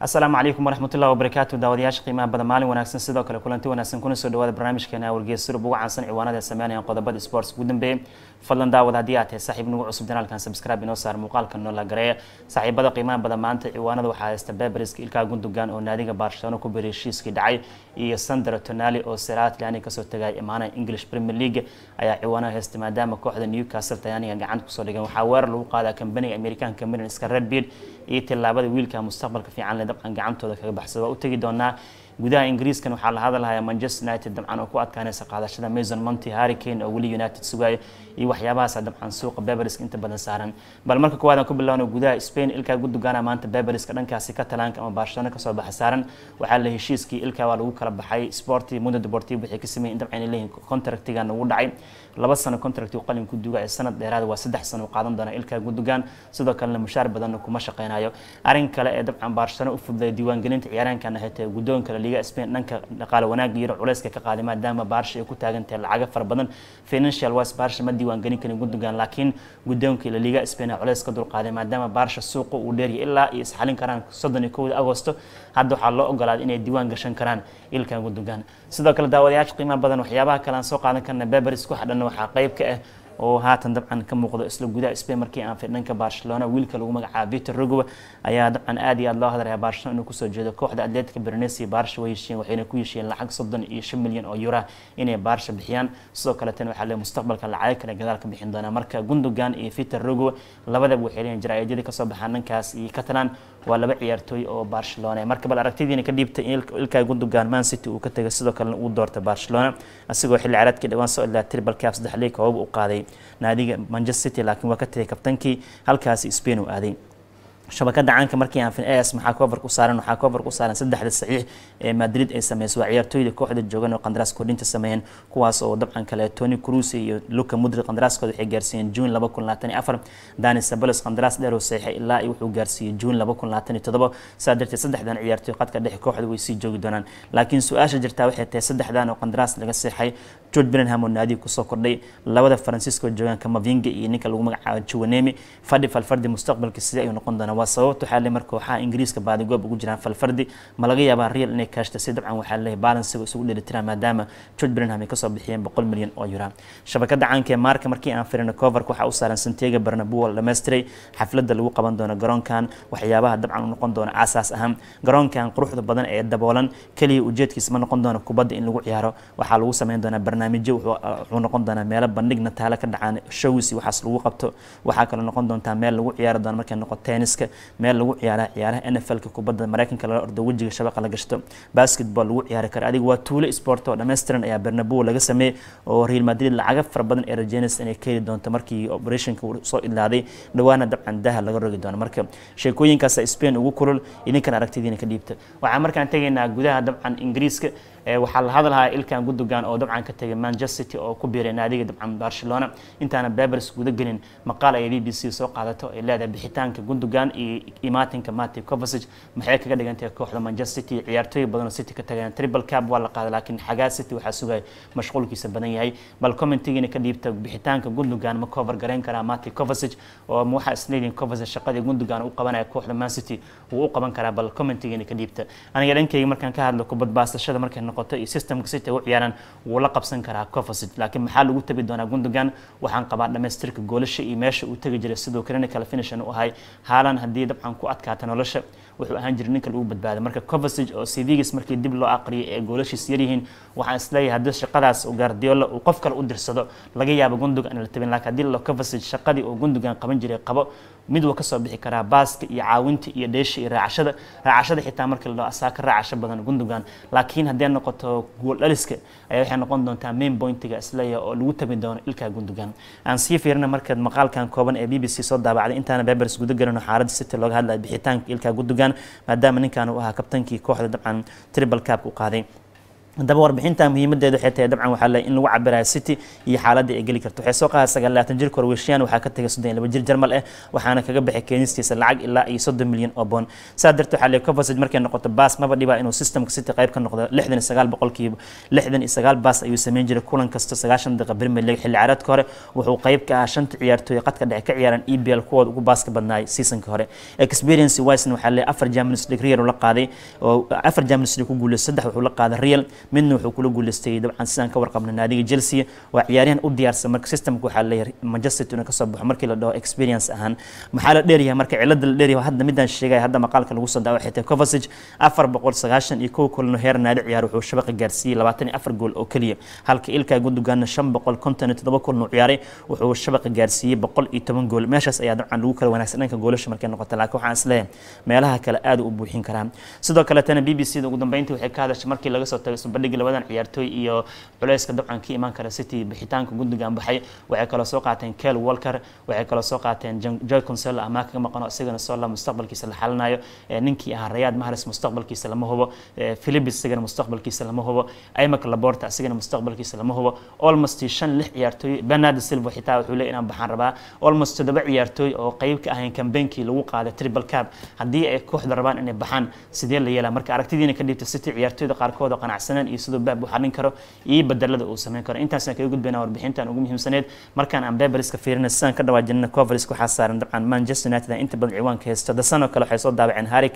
asalaamu calaykum waraxmatullahi wabarakaatu daawadayaasha qiimaha badan maalin wanaagsan sidoo kale kulanti wanaagsan kuna soo dhawaada barnaamijkeena wargeysadub ugu caansan ciwaanada ee sameynaya qodobada sports ugu dambeeye fadlan daawad haddii aad tahay saaxiib nagu cusub janaalkan sabscribe inoo saar muuqaalka noola gareeya saaxiibada qiimaha badan maanta ciwaanada waxaa haysta bebriska ilkaa gundogan oo naadiga barcelona ku biray heshiiskii dhacay iyo sandra tonali oo seraat laani kasoo tagay imaanaya english premier league ayaa ciwaanaha haysta maadaama kooxda newcastle tayaaniga gacanta kusoo dhigan waxaa weerar lagu qaadaa kambaniga amerikaanka milanska redbeard iyo tilaabada wiilka mustaqbalka fiican lee dabcan gacantooda kaga baxsada waa u tegi doonaa gudaha ingiriiskan waxaa la hadalhaya manchester united dabcan oo ku adkaanaysa qaadashada mason monti harricane oo weli united sugayo iyo waxyaabahaasa dabcan suuqa beberska inta badan saaran bal marka koowaad aan ku bilowno gudaha spain ilkaa guddugaana maanta beberska dhankaasi katalaanka ama barcelona kasoo baxa saaran waxaa la heshiiskii ilkaa waa lagu kala baxay sporti mundo deportivo waxay ka sameeyeen dabcan inay leeyihin contractigan ugu dhacay laba sano contractigu qalinku duuga ee sanad dheeraad waa saddex sano qaadan doona ilkaa guddugaan sidoo kalena mushaar badanna kuma shaqeynayo arrin kale ee dabcan barcelona u fududay diiwaangelinta ciyaaraankan ahaytee guddoonka la liiga spain dhanka dhaqaale wanaagga iyo culeyska ka qaaday maadaama barsha ay ku taagantahay lacaga fara badan financial wise barsha ma diiwaangelin karin guddigan laakiin guddoonkii laliga spain ee culeys ka dulqaaday maadaama baarsha suuqa uu dheerya ilaa ay isxalin karaan soddon iyo kowda agosto hadda waxaa loo ogolaaday inay diiwaan gashan karaan ilkan guddigan sidoo kale daawadayaasha qiimaha badan waxyaabaha kale aan soo qaadan karna beberis isku xadhanna waxaa qeyb ka ah oo haatan dabcan ka muuqdo isla gudaha spain markii aan firdhanka barcelona wiilka lagu magacaabo vitor rogowa ayaa dabcan aad iyo aad loo hadlaya barcelona inuu kusoo jeedo kooxda atletica bernes barsha way heshiiyeen waxayna ku heshiiyeen lacag soddon iyo shan milyan oo euro inay barsha bixiyaan sidoo kaleetana waxaa leeyahay mustaqbalka lacag kale gadaal ka bixin doonaa marka gundogan iyo vitor rogowa labadaba waxay leeyihin jaraa'idada kasoo baxaan dhankaas iyo catalan waa laba ciyaartooy oo barcelona ah. marka bal aragtidiina ka dhiibta ilkaa gundogan man city uu ka tegay sidoo kalena uu doortay barcelona asigoo xilli caraadkii dhawaan soo ilaa tribalkaaf saddex liig koob u qaaday naadiga manchester city laakiin waa ka tegay kabtankii halkaasi spain uu aaday shabakada caanka markii aan as maxaa cover ku saaran waxaa cover ku saaran saddexda saxiix ee Madrid ay sameeyso waa ciyaartooyda kooxda joogan oo qandaraas kordhinta sameeyeen kuwaas oo dabcan kale Toni Kroos iyo Luka Modric qandaraaskooda waxay gaarsiiyeen June 2024 Dani Ceballos qandaraas dheer oo saxiix ilaa ay wuxuu gaarsiiyey June 2027 saadirtay saddexdan ciyaartooy qadka dhex kooxda way sii joogi doonaan laakiin su'aasha jirtaa waxay tahay saddexdan oo qandaraas laga saxay george benenham oo naadiga kusoo kordhay labada faransiiska oo mavinga iyo ninka lagu magacaabo juwanemi fadhi falfardi mustaqbalka sidee ayuu noqon doonaa waa sababta waxaa marka waxaa ingiriiska baadigoob ugu jiraan falfardi ma laga yaabaa real inay kaashta si dabcan waxaa leeyahay balansiga isugu dheelitiraa maadaama george benenham ay kasoo bixiyeen boqol milyan oo yura shabakada caanka ee maarka markii aan firino coverka waxaa u saaran santega barnabuo la xafladda lagu qaban doono garoonkan waxyaabaha dabcan u noqon doona aasaas ahaan garoonkan quruxda badan ee daboolan keliya ujeedkiis ma noqon doono kubadda in lagu ciyaaro waxaa lagu samayn doonaa barnaamij barnaamijyo ah, wuxuu noqon doonaa meelo bandhig nataale ka dhacaan shows waxaas lagu qabto waxaa kaloo noqon doontaa meel lagu ciyaari doona markay noqo tenniska meel lagu ciyaara ciyaaraha NFL-ka kubadda Mareykanka lala ordo wejiga shabaqa la gashto basketball lagu ciyaari karo adiga waa tuule sport oo dhameystiran ayaa Bernabeu laga sameeyay oo Real Madrid lacag fara badan ay rajaynayso inay keeni doonto markii operationka soo idlaaday dhawaana dabcan daaha laga rogi doono marka sheekooyinkaas Spain ugu kulul idinkan aragtidiina ka dhiibta waxaan markaan tagaynaa gudaha dabcan Ingiriiska Eh, waxaa la hadlahaa ilkan gudugan oo dabcan ka tegay manchester city oo ku biiray naadiga dabcan barcelona intaana babers guda gelin maqaal ay b b c soo qaadato ay leedahay bixitaanka gundogan iyo imaatinka mati covasage maxay kaga dhigantay kooxda manchester city ciyaartooy badan city ka tagayaan triple cap waa la qaaday laakiin xagaa city waxaa sugaya mashquulkiisa badan yahay bal commentigiina ka dhiibta bixitaanka gundogan ma cover garayn karaa mati covasage oo waxaa isleeyihin covasage shaqadii gundogan u qabanaya kooxda man city wuu u qaban karaa bal commentigiina ka dhiibta aniga dhankayga markaan ka hadlo kubad baasashada markay noqoto iyo systemka sita u ciyaaraan wuu la qabsan karaa cofasit laakiin maxaa lagu tegi doonaa gundogan waxaan qabaa dhamaystirka goolasha iyo meesha uu tegi jiray sidoo kalena kale finishan u ahay haalan haddii dabcan ku adkaata nolosha wuxuu ahaan jiray ninka lagu badbaada marka covasage oo cvgis markii dib loo aqriyay ee goolashiis yaryihiin waxaan isleeyahay haddii shaqadaas gaardiola uu qof kale u dirsado laga yaabo gundogan in la tabin laakiin haddii la covasage shaqadii oo gundogan qaban jiray qabo mid waa kasoo bixi karaa baaska iyo caawinta iyo dheesha iyo raacashada raacashada xitaa markii la asaa ka raacasho badan gundogan laakiin haddee noqo noqoto gooldhaliska ayaa waxay noqon doontaa main pointiga isleya oo lagu tami doono ilkaa gundugan aan sii fiirina markaad maqaalkan kooban ee b b c soo daabacday intaana bebers guda gelino xaaladda city looga hadlaya bixitaanka ilkaa gundugan maadaama ninkan u ahaa kabtankii kooxda dabcan tribal capka u qaaday haddaba warbixinta muhiimadeeda waxay tahay dabcan waxaa leey in lagu cabiraa city iyo xaaladda ay geli karto waxay soo qaada sagaalaatan jir korweeshiyan waxaa ka tegay soddon laba jir jarmal ah waxaana kaga baxay keenistiisa lacag ilaa iyo soddon milyan oo bond saa darteed waxaa leey coversage markay noqoto baas maba dhiba inuu systemka city qayb ka noqdo lixdan iyo sagaal boqolkiiba lixdan iyo sagaal baas ayuu sameyn jiray kulan kasta sagaashan daqiiqa premier league xilli caaradka hore wuxuu qayb ka ahaa shanta ciyaartooy qadka dhexe ka ciyaaraan e b l kuwooda ugu baaska badnaay seasonka hore experience wisena waxaa leey afar jamins league real la qaaday oo afar jamins ku guuleystay saddex wuxuu la qaaday real منه حكول جول استيد عن سان كورق من النادي جلسي وعياريا أودي أرسل مركز سيستم كو حاله مجسد تونا كسب حمر كلا دو إكسبرينس أهان محل ديري مرك علاد ديري وهذا مدن الشيء هذا مقال كان وصل دعوة حتى كوفاسج أفر بقول سغاشن يكو كل نهار نادي عيار وحوش شبك جرسي لبعتني أفر جول أو كلية هل كإل كا جود جان شم بقول كونتنت دو بقول نعياري وحوش شبك جرسي بقول إيتمن جول ماشى سيادة عن لوكر ونحسنك جولش مركز نقطة لكو حاسله ما لها كلا آد وبوحين كلام صدق كلا تنا بي بي سي دو جدنا بينتو حكاية شمر كلا قصة تبي sarbandhigii labadan ciyaartooy iyo culayska dabcan ka imaan kara city bixitaanka guddigan baxay waxay kaloo soo qaateen kel walker waxay kaloo soo qaateen joy consel ama kaga maqano isagana sola mustaqbalkiisa la xalinayo ninkii ahaa rayaad mahares mustaqbalkiisa lama hubo philipis isagana mustaqbalkiisa lama hubo imac laborta isagana mustaqbalkiisa lama hubo almost shan lix ciyaartooy bernardo silva xitaa wuxuu leeyahay inaan baxaan rabaa almost toddoba ciyaartooy oo qayb ka ahayn kambeenkii lagu qaaday triple cap haddii ay kooxda rabaan inay baxaan sidee la yeelaa marka aragtidiina ka dhiibta city ciyaartooyda qaarkood oo qanacsanan xanuunsan iyo siduu baab u xarin karo iyo bedelada uu sameyn karo intaasaan kaga gudbayna warbixintan ugu muhiimsaneed markaan aan beberska fiirina sidaan ka dhawaajinina coverlis waxaa saaran dabcan manchester united inta badan ciwaanka haysta dasan kale waxay soo daabaceen harry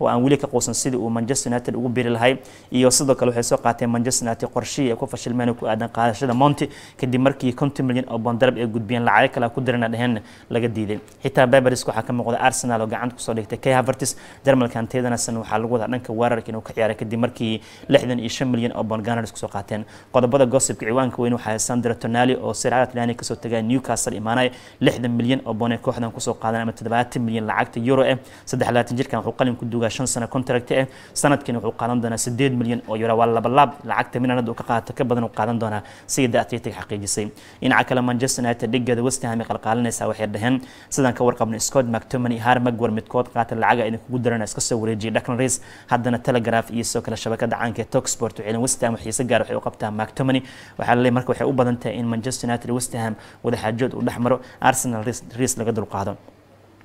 oo aan weli ka quusan sidii uu manchester united ugu biri lahay iyo sidoo kale waxay soo qaateen manchester united qorshihii ay ku fashilmeen ku aadan qaadashada monti kadib markii konton milyan oo bondarab ay gudbiyeen lacago kale ku dirana dheheen laga diiday xitaa beberlis waxaa ka muuqda arsenal oo gacanta kusoo dhigtay k havertis jarmalkan teedanasan waxaa lagu wadaa dhanka weerarka inuu ka ciyaaray kadib markii lixdan iyo shan shan milyan oo boond ganar isku soo qaateen qodobada gossipka ciwaanka weyn waxaa sandra tonali oo sircada atlantic kasoo tagay newcastle imaanay lixdan milyan oo boond ay kooxdan kusoo qaadeen ama toddobaatan milyan lacagta euro eh saddex labaatan jirkan wuxuu qalin ku duugaa shan sano contract eh sanadkan wuxuu qaadan doonaa sideed milyan oo euro waa labalaab lacagta milanad uu ka qaata ka badan uu qaadan doonaa sayida atletic xaqiijisay dhinaca kale manchester united dhigeeda westham ay qalqaalinaysaa waxay dhaheen sidaan ka warqabnay scott mctominay har magwar midkood qaata lacaga idinkugu dirana iska soo wareejiyay dhaklan race haddana telegraph iyo soo kale shabakada caanka ee toksport سبورت وعلى وست هام وحيس جار وحيو ماك توماني وحلا لي مركو حيو بدن تاين مانشستر يونايتد وست وده حجود وده حمره أرسنال ريس لقدر القاهدون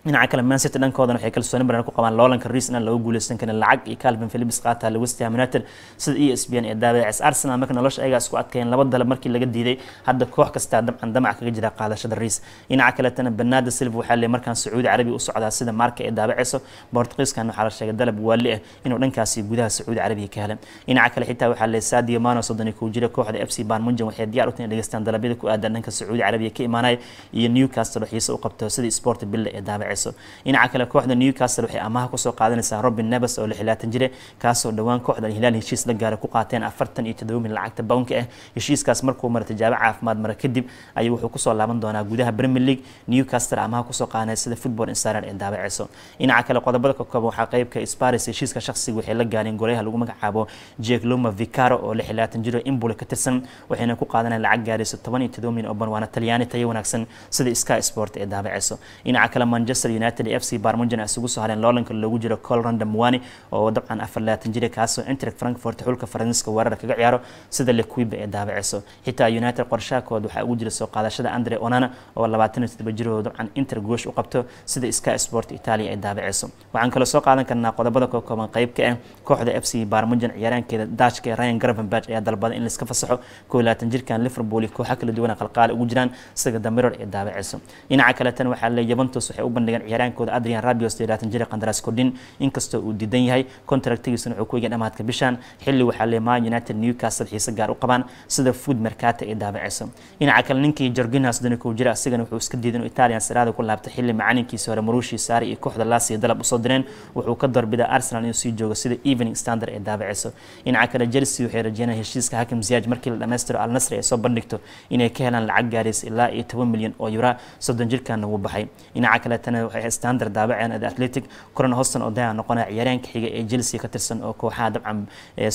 dhinaca kale manchester dhankoodan waxay kalsooni badan ku qabaan loolanka riis inaan lagu guuleysan karin lacag iyo calvin phillips qaata la united sida e s b n ee daabadecis arsenal marka nolosha ayagaa isku adkeeyeen laba dalab markii laga diiday hadda koox kastaa dabcan damac kaga jira qaadashada riis dhinaca kaletana benada silva waxaa leey markaan sacuudi carabiga u socdaa sida marka ee daabaceyso bortuqiiskan waxaa la sheegay dalab waali ah inuu dhankaasi gudaha sacuudi carabiga ka helo dhinaca kale xitaa waxaa leey sadio mano soddoni kuu jira kooxda f c banmunjan waxay diyaar u tahay dalabyada ku aadan dhanka sacuudi carabiga ka imaanaya iyo newcastle xiise u qabto sida sport billa ee daabace raaciso dhinaca kale kooxda newcastle waxay amaha kusoo qaadanaysaa robin neves oo lixlaatan jire kaasoo dhowaan kooxdan hilaal heshiis la gaara ku qaateen afartan iyo toddoba mil lacagta bownka ah heshiiskaas markuu mara tijaabo caafimaad mara kadib ayuu wuxuu kusoo laaban doonaa gudaha premier league newcastle amaha kusoo qaadanaya sida football insider ee daabaceyso dhinaca kale qodobada ka kooban waxaa qeybka ah sparis heshiiska shakhsiga waxay la gaareen golyaha lagu magacaabo jek loma vicaro oo lixlaatan jiro imbula ka tirsan waxayna ku qaadanaya lacag gaarayso toban iyo toddoba mil oo ban waana talyaani tayo wanaagsan sida sky sport ee daabaceyso dhinaca kale manchester manchester united FC f c barmunjana isugu soo hareen loolanka lagu jiro colran damwani oo dabcan afar labaatan jira kaasoo intrek frankfurt xulka faransiiska weerar kaga ciyaaro sida lekuiba ee daabiciso xitaa united qorshaakood waxaa ugu jira soo qaadashada andre onana oo labaatan iyo jir oo dabcan inter goosh u qabto sida sky sport italia ay daabiciso waxaan kale soo qaadan karnaa qodobada ka kooban qayb ka ah kooxda f c barmunjan ciyaaraankeeda daashka ryan garvenberg ayaa dalbada in laiska fasaxo koo jirkan liverpool kooxa kala duwan qalqaali ugu jiraan sida damiror ee daabiciso dhinaca kale tan waxaa le yuventus waxay u bandhigay ciyaaraankooda adrian rabios laatan jira qandaraas kordhin inkastoo uu diidan yahay contractigiisuna wuxuu ku eegay dhamaadka bishaan xilli waxaa le man united newcastle xiise gaar u qabaan sida food mercata ay daabacayso dhinaca kale ninkii jorginas danikou jira asigana wuxuu iska diidan italian sarada ku laabtay xilli macalinkiisa hore maruushi saari iyo kooxda laasiya dalab usoo direen wuxuu ka doorbidaa arsenal inuu sii joogo sida evening standard ay daabacayso in kale chelsea waxay rajeynayaan heshiiska hakim ziyaaj markii la dhammaystiro al nasri ay soo bandhigto inay ka helaan lacag gaaraysa ilaa iyo milyan oo yura soddon jirkaana wuu baxay dhinaca kale tana standard haystaan dardaabaceen ada athletic kuran hostan oo daa noqonaya ciyaaryaanka xiga ee Chelsea ka tirsan oo kooxaha dabcan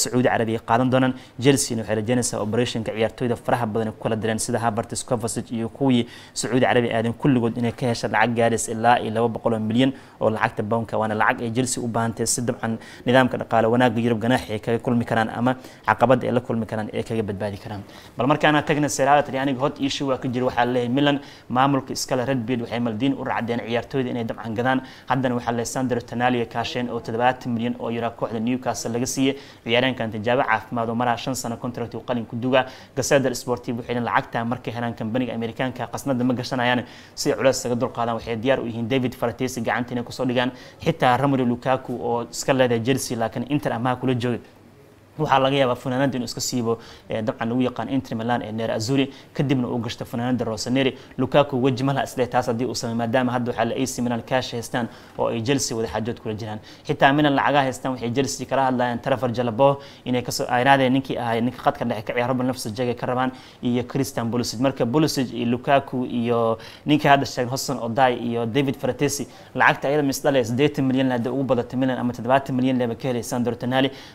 Sacuudi Carabiga qaadan doonaan Chelsea waxay rajaynaysaa operationka ciyaartoyda faraha badan kula dileen sida Havertz, Kovacic iyo kuwii Sacuudi Carabi aadan kulligood inay ka heshaan lacag gaadis ilaa iyo 200 milyan oo lacagta bounka waana lacag ay Chelsea u baahantay si dabcan nidaamka dhaqaale wanaaga Yurub ganaaxi ay kaga kulmi karaan ama caqabada ay la kulmi karaan ay kaga badbaadi karaan bal markaana tagna Serie aniga hot issue waa ka jira waxa leeyahay Milan maamulka iskala Red Bull waxay maldiin u raacdeen ciyaartoy ciyaartooyda inay dabcan gadaan haddana waxaa leysandro tanalia kaasheen oo toddobaatan milyan oo yara kooxda newcastle laga siiyey ciyaaryaankan tijaabo caafimaad oo maraa shan sano contract uu qalinka duga gaseeder sportive waxay lacagta markay helaan kambaniga amerikaanka qasnada ma gashanayaan si ay culays isaga dulqaadaan waxay diyaar u yihiin david faratesi gacantiina kusoo dhigaan xitaa romero lukaku oo iska leeda jersey laakiin inter amaha kula joogay waxaa laga yaabaa fanaanada inuu iska siibo dabcan lagu yaqaan inter milan ee neer azuri kadibna uu gashta fanaanada rosaneri lukaku wejmalah isle taas haddii uu samay maadaama hadda waxaa la ac milan kaash haystaan oo ay chelsea wada xaajood kula jiraan xitaa milan lacagaha haystaan waxay chelsea kala hadlayaan trafer jalabo inay kasoo aynaadeen ninkii ahay ninka qadka dhexe ka ciyaar robin lafsig jaga ka rabaan iyo christian pulisic marka pulisic iyo lukaku iyo ninka hadda sheegay hosson odai iyo david fratesi lacagta ayada misdhalay siddeetan milyan hadda ugu badatay milan ama toddobaatan milyan leba ka helay sandro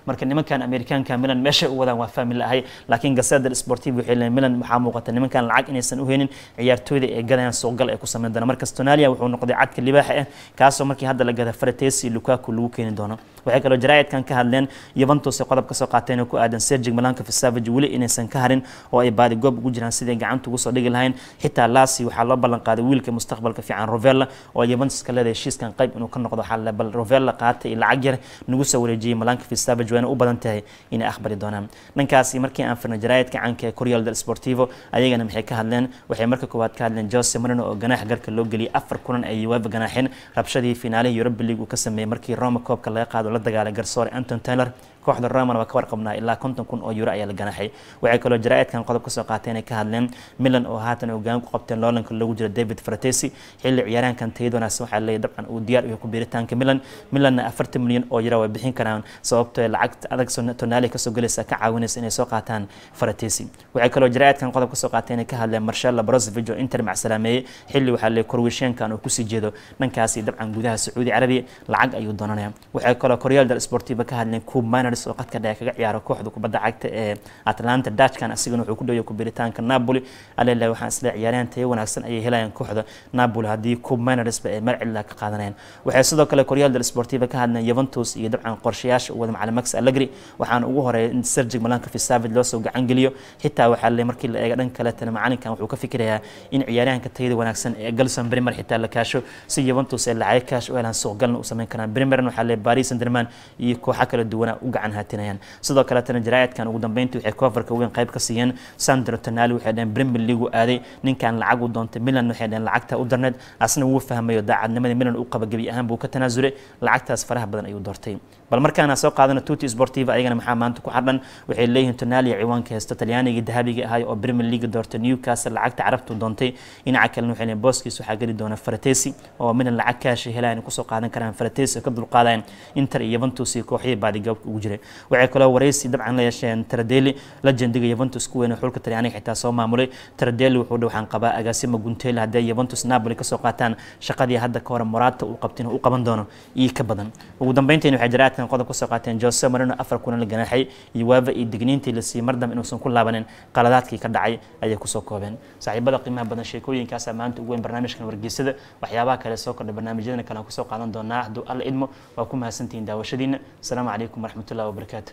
marka nimankan amerika كان كان ميلان ماشي ودا وافا من الاهي لكن جسد السبورتيف وحي لان ميلان محا موقتا نمن كان العاق اني سن اوهينين عيارتويدي اي قدان سوق قل اي كسامن دانا مركز توناليا وحو نقضي عادك الليباح اه كاسو مركي هادا لقادة فرتيسي لوكاكو لوكين دونا وحي كالو جرايد كان كهاد لان يبانتو سي قدب كسو قاتين وكو ادن سيرجيك ملانك في السافج ولي اني سن كهرين او اي بادي قوب وجران سيدين قعانتو قصو ديق الهين حتى لاسي وحا لو بلان قادة ويلك مستقبل كفي عن روفيلا او يبانتو سكالة دي شيس كان قيب انو كان نقضو حال لبال روفيلا قاتي العقير نقصو ورجي ملانك في السافج وانا او بدان ina akhbari doonaan dhankaasi markii aan firno jaraayadka caanka ee Corriere del Sportivo ayagana maxay ka hadleen waxay marka koowaad ka hadleen Jose Mourinho oo ganaax garka loo galiyay afar kulan ay UEFA ganaaxeen rabshadii finaalaha Europa League uu ka sameeyay markii Roma koobka laga qaado la dagaalay garsoore Anton Taylor kooxda romanaba ka warqabnaa ilaa konton kun oo yuuro ayaa la ganaxay waxay kaloo jaraa'idkan qodob kasoo qaateen ay ka hadleen milan oo haatan hogaan ku qabteen loolanka loogu jira david fratesi xilli ciyaaraankan tayada wanaagsan waxaa leeyahay dabcan uu diyaar u ku biiritaanka milan milanna afartan milyan oo yaro way bixin karaan sababtoo lacagta adag tonali kasoo gelaysa ka caawinaysa inay soo qaataan fratesi waxay kaloo jaraa'idkan qodob kasoo qaateen ay ka hadleen marshalla brozovic oo inter macsalaameeyey xilli waxaa leeyahay korwishenkan oo kusii jeedo dhankaasi dabcan gudaha sacuudi carabi lacag ayuu doonanayaa waxay kaloo koryaldal sportiva ka hadleen kuub minor Fernandes oo qadka dhexe kaga ciyaara kooxda kubadda cagta ee Atalanta Dutchkan asigana wuxuu ku dhoweeyay ku biritaanka Napoli alele waxaan isla ciyaareen tayo wanaagsan ayay helayaan kooxda Napoli haddii Coop Mendes ba ay marcilla ka qaadanayaan waxay sidoo kale Real del Sportivo ka hadleen Juventus iyo dabcan qorshayaasha wada macallin Max Allegri waxaan ugu horeeyay in Sergio Malanka Fisavid loo soo gacan geliyo xitaa waxaa la markii la eega dhanka kale tan macalinkan wuxuu ka fikirayaa in ciyaaryahanka tayada wanaagsan ee Galsen Bremer xitaa la kaasho si Juventus ay lacag kaash u helaan suuq galna u sameyn karaan Bremer waxaa la Paris Saint-Germain iyo kooxo kala duwan u fiican haatinayaan sidoo kaleetana jaraa'idkan ugu dambeyntii waxay koofarka weyn qayb ka siiyeen sandro tanaali waxay dhaheen premier league aaday ninkan lacag u doontay milan waxay dhaheen lacagta u darneed asna wuu fahmayo daacadnimadii milan u qaba gebi ahaan buu ka tanaasulay lacagtaas faraha badan ayuu doortay bal markaana soo qaadana tuti sportiva ayagana maxaa maanta ku xardhan waxay leeyihiin tonalia ciwaanka heysta talyaanigii dahabiga ahaay oo premier league doortay newcastle lacagta carabtu doontay dhinaca kalena waxay leeyihin booskiis waxaa geli doona faratesi oo milan lacag kaashi helayaan kusoo qaadan karaan faratesi oo ka dulqaadayaan inter iyo yuventus iyo kooxyii baadigabka ugu jira وعكلا وريسي دب عن ليشان ترديلي لجن دقي يوفنتوس كوين حول كتر يعني حتى سو معمولي ترديلي وحدو حن قبا أجاسي مجنتيل هدا يوفنتوس نابولي كسوقاتان شقدي هدا كورا مرات وقبتين وقبن دانو إيه كبدن ودم بينتين وحجراتين قدر كسوقاتين جوس مرنا أفر كون الجناحي يواف يدقنين تلسي مردم إنه سن كل لبنان قلادات كي كدعي أيه كسوقاتين سعي بلا قيمة بدن شيء كوين كاسا مانت وين برنامج كان ورجيس ده وحيابا كلاسوق البرنامج جدا كلام كسوقاتان دونا حدو الله إدمو وكم هسنتين داوشدين السلام عليكم ورحمة الله الله وبركاته